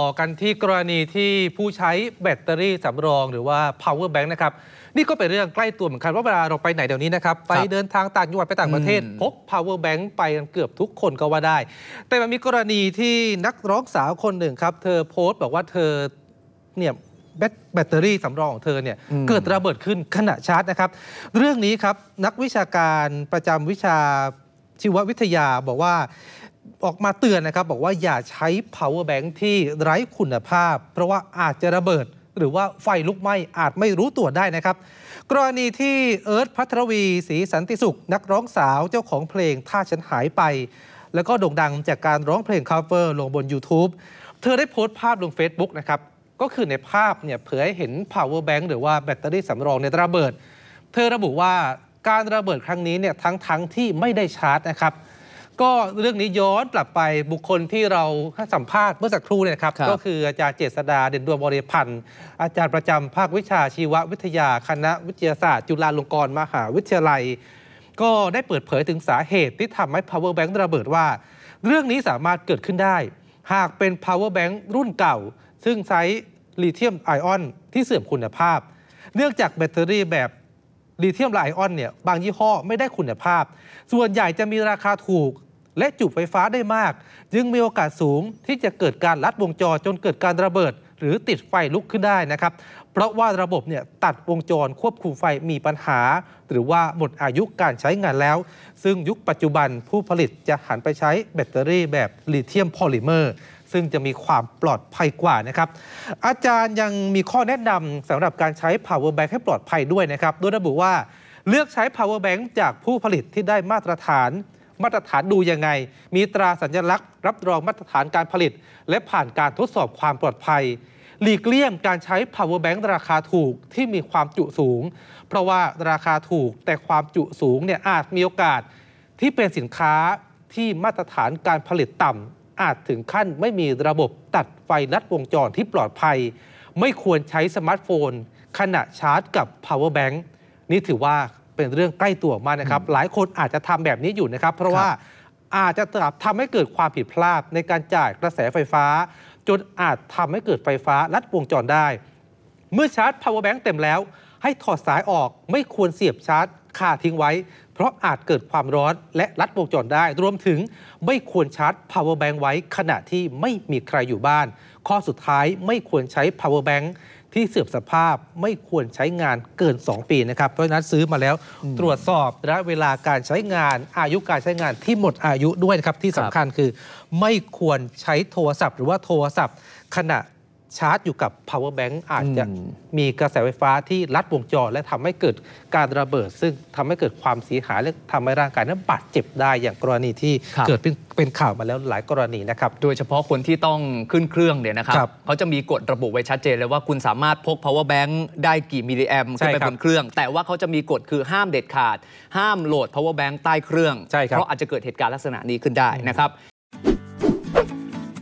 ต่อกันที่กรณีที่ผู้ใช้แบตเตอรี่สำรอง หรือว่า power bank นะครับนี่ก็เป็นเรื่องใกล้ตัวเหมือนกันว่าเวลาเราไปไหนเดี๋ยวนี้นะครับ ไปเดินทางต่างจังหวัดไปต่างประเทศ พก power bank ไปกันเกือบทุกคนก็ว่าได้ แต่มันมีกรณีที่นักร้องสาวคนหนึ่งครับ เธอโพสต์บอกว่าเธอเนี่ยแบตเตอรี่สำรองของเธอเนี่ยเกิดระเบิดขึ้นขณะชาร์จนะครับ เรื่องนี้ครับนักวิชาการประจำวิชาชีววิทยาบอกว่าออกมาเตือนนะครับ บอกว่าอย่าใช้ power bank ที่ไร้คุณภาพ เพราะว่าอาจจะระเบิดหรือว่าไฟลุกไหม้อาจไม่รู้ตัวได้นะครับ กรณีที่เอิร์ธพัทรวีศรีสันติสุข นักร้องสาวเจ้าของเพลง ถ้าฉันหายไป แล้วก็โด่งดังจากการร้องเพลงค o v เ r อร์ลงบน YouTube เธอได้โพสต์ภาพลง Facebook นะครับก็คือในภาพเนี่ยเผยให้เห็น power bank หรือว่าแบตเตอรี่สำรองในระเบิด เธอระบุว่าการระเบิดครั้งนี้เนี่ยทั้งทั้งที่ไม่ได้ชาร์จนะครับก็เรื่องนี้ย้อนกลับไปบุคคลที่เราสัมภาษณ์เมื่อสักครู่เนี่ยครับก็คืออาจารย์เจษดาเด่นดวงบริพันธ์อาจารย์ประจำภาควิชาชีววิทยาคณะวิทยาศาสตร์จุฬาลงกรณ์มหาวิทยาลัย ก็ได้เปิดเผยถึงสาเหตุที่ทำให้ power bank ระเบิดว่า เรื่องนี้สามารถเกิดขึ้นได้ หากเป็น power bank รุ่นเก่า ซึ่งใช้ลิเธียมไอออนที่เสื่อมคุณภาพเนื่องจากแบตเตอรี่แบบลิเธียมไลออนเนี่ยบางยี่ห้อไม่ได้คุณภาพ ส่วนใหญ่จะมีราคาถูกและจุบไฟฟ้าได้มาก จึงมีโอกาสสูงที่จะเกิดการลัดวงจรจนเกิดการระเบิด หรือติดไฟลุกขึ้นได้นะครับ เพราะว่าระบบเนี่ยตัดวงจรควบคุมไฟมีปัญหา หรือว่าหมดอายุการใช้งานแล้ว ซึ่งยุคปัจจุบันผู้ผลิตจะหันไปใช้แบตเตอรี่แบบลิเธียมโพลิเมอร์ซึ่งจะมีความปลอดภัยกว่านะครับ อาจารย์ยังมีข้อแนะนำสำหรับการใช้ power bank ให้ปลอดภัยด้วยนะครับ โดยระบุว่าเลือกใช้ power bank จากผู้ผลิตที่ได้มาตรฐานมาตรฐานดูยังไง มีตราสัญลักษณ์ รับรองมาตรฐานการผลิต และผ่านการทดสอบความปลอดภัย หลีกเลี่ยงการใช้ power bank ราคาถูกที่มีความจุสูง เพราะว่าราคาถูกแต่ความจุสูงเนี่ยอาจมีโอกาส ที่เป็นสินค้าที่มาตรฐานการผลิตต่ำอาจถึงขั้นไม่มีระบบตัดไฟลัดวงจรที่ปลอดภัย ไม่ควรใช้สมาร์ทโฟน ขณะชาร์จกับ power bank นี่ถือว่าเป็นเรื่องใกล้ตัวมากนะครับ หลายคนอาจจะทำแบบนี้อยู่นะครับ เพราะว่าอาจจะทำให้เกิดความผิดพลาดในการจ่ายกระแสไฟฟ้า จนอาจทำให้เกิดไฟฟ้าลัดวงจรได้ เมื่อชาร์จ power bank เต็มแล้ว ให้ถอดสายออก ไม่ควรเสียบชาร์จคาทิ้งไว้ เพราะอาจเกิดความร้อนและลัดวงจรได้ รวมถึงไม่ควรชาร์จ power bank ไว้ ขณะที่ไม่มีใครอยู่บ้าน ข้อสุดท้ายไม่ควรใช้ power bank ที่เสื่อมสภาพไม่ควรใช้งานเกิน 2 ปีนะครับ เพราะนั้นซื้อมาแล้วตรวจสอบระยะเวลาการใช้งานอายุการใช้งานที่หมดอายุด้วยนะครับ ที่สำคัญคือไม่ควรใช้โทรศัพท์หรือว่าโทรศัพท์ขณะชาร์จอยู่กับ power bank อาจจะมีกระแสไฟฟ้าที่ลัดวงจรและทำให้เกิดการระเบิด ซึ่งทำให้เกิดความเสียหาย และทำให้ร่างกายนั้นบาดเจ็บได้อย่างกรณีที่เกิดเป็นเป็นข่าวมาแล้วหลายกรณีนะครับ โดยเฉพาะคนที่ต้องขึ้นเครื่องเนี่ยนะครับรบเขาจะมีกฎระบุไว้ชัดเจนเลยว่าคุณสามารถพก power bank ได้กี่มิลลิแอมขึ้นไปบนเครื่อง แต่ว่าเขาจะมีกฎคือห้ามเด็ดขาด ห้ามโหลด power bank ใต้เครื่องเพราะอาจจะเกิดเหตุการณ์ลักษณะนี้ขึ้นได้นะครับ